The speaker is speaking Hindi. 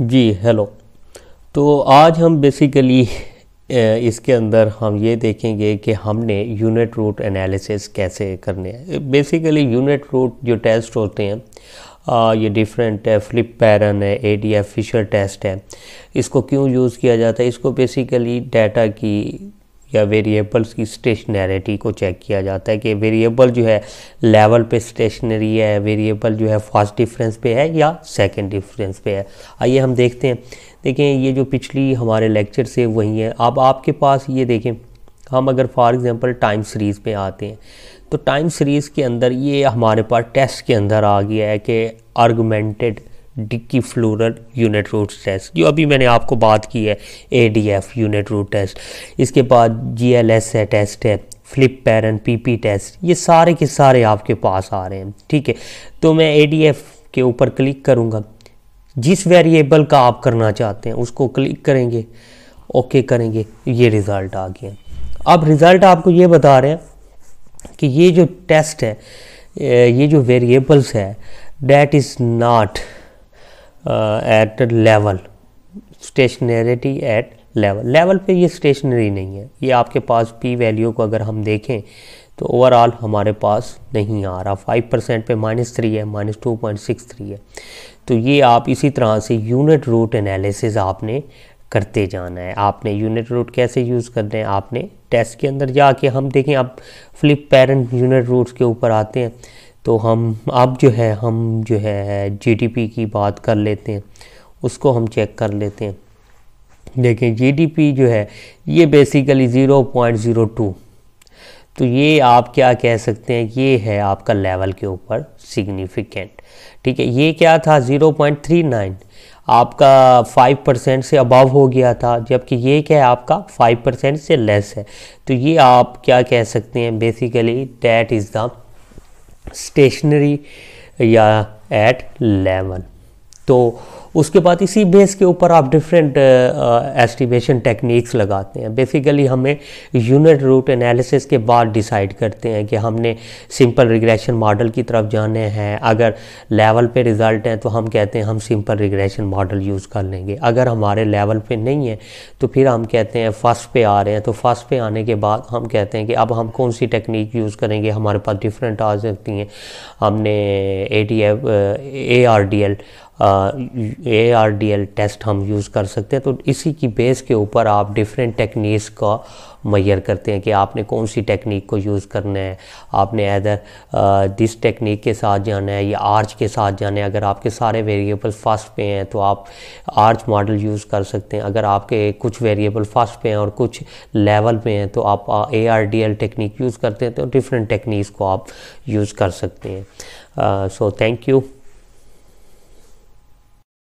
जी हेलो तो आज हम बेसिकली इसके अंदर हम ये देखेंगे कि हमने यूनिट रूट एनालिसिस कैसे करने हैं बेसिकली यूनिट रूट जो टेस्ट होते हैं आ, ये डिफरेंट है फ्लिप पैरन है A D F Fisher test है इसको क्यों यूज़ किया जाता है इसको बेसिकली डाटा की या वेरिएबल्स की स्टेशनरिटी को चेक किया जाता है कि वेरिएबल जो है लेवल पे स्टेशनरी है वेरिएबल जो है फर्स्ट डिफरेंस पे है या सेकंड डिफरेंस पे है आइए हम देखते हैं देखें ये जो पिछली हमारे लेक्चर से वही है अब आपके पास ये देखें हम अगर फॉर एग्जांपल टाइम सीरीज़ पे आते हैं तो टाइम सीरीज़ के अंदर ये हमारे पास टेस्ट के अंदर आ गया है कि augmented Dickey Fuller unit root test जो अभी मैंने आपको बात की है एडीएफ यूनिट रूट टेस्ट इसके बाद जीएलएस है टेस्ट है फ्लिप पैरन पीपी टेस्ट ये सारे के सारे आपके पास आ रहे हैं ठीक है तो मैं एडीएफ के ऊपर क्लिक करूँगा जिस वेरिएबल का आप करना चाहते हैं उसको क्लिक करेंगे ओके करेंगे ये रिज़ल्ट आ गया अब रिज़ल्ट आपको ये बता रहे हैं कि ये जो टेस्ट है ये जो वेरिएबल्स है that is not at level stationarity at level level पे ये स्टेशनरी नहीं है ये आपके पास पी वैल्यू को अगर हम देखें तो ओवरऑल हमारे पास नहीं आ रहा फाइव परसेंट पर माइनस थ्री है minus two point six three है तो ये आप इसी तरह से यूनिट रूट एनालिसिस आपने करते जाना है आपने यूनिट रूट कैसे यूज़ रहे हैं आपने टेस्ट के अंदर जाके हम देखें आप फ्लिप पेरेंट यूनिट रूट्स के ऊपर आते हैं तो हम अब जो है हम जो है जीडीपी की बात कर लेते हैं उसको हम चेक कर लेते हैं देखें जीडीपी जो है ये basically zero point zero two तो ये आप क्या कह सकते हैं ये है आपका लेवल के ऊपर सिग्निफिकेंट ठीक है ये क्या था ज़ीरो पॉइंट थ्री नाइन आपका फाइव परसेंट से अबव हो गया था जबकि ये क्या है आपका फाइव परसेंट से लेस है तो ये आप क्या कह सकते हैं basically that is the stationary या एट लेवन तो उसके बाद इसी बेस के ऊपर आप डिफरेंट एस्टिमेशन टेक्निक्स लगाते हैं बेसिकली हमें यूनिट रूट एनालिसिस के बाद डिसाइड करते हैं कि हमने सिंपल रिग्रेशन मॉडल की तरफ जाने हैं अगर लेवल पे रिज़ल्ट हैं तो हम कहते हैं हम सिंपल रिग्रेशन मॉडल यूज़ कर लेंगे अगर हमारे लेवल पे नहीं है तो फिर हम कहते हैं फर्स्ट पे आ रहे हैं तो फर्स्ट पे आने के बाद हम कहते हैं कि अब हम कौन सी टेक्निक यूज़ करेंगे हमारे पास डिफरेंट आ सकती हैं हमने A T F A R D L A R D L test हम यूज़ कर सकते हैं तो इसी की बेस के ऊपर आप डिफरेंट टेक्निक्स का मैयर करते हैं कि आपने कौन सी टेक्निक को यूज़ करना है आपने एदर दिस टेक्निक के साथ जाना है या आर्च के साथ जाना है अगर आपके सारे वेरिएबल फर्स्ट पे हैं तो आप आर्च मॉडल यूज़ कर सकते हैं अगर आपके कुछ वेरिएबल फर्स्ट पे हैं और कुछ लेवल पे हैं तो आप A R D L technique use करते हैं तो डिफरेंट टेक्निक्स को आप यूज़ कर सकते हैं सो थैंक यू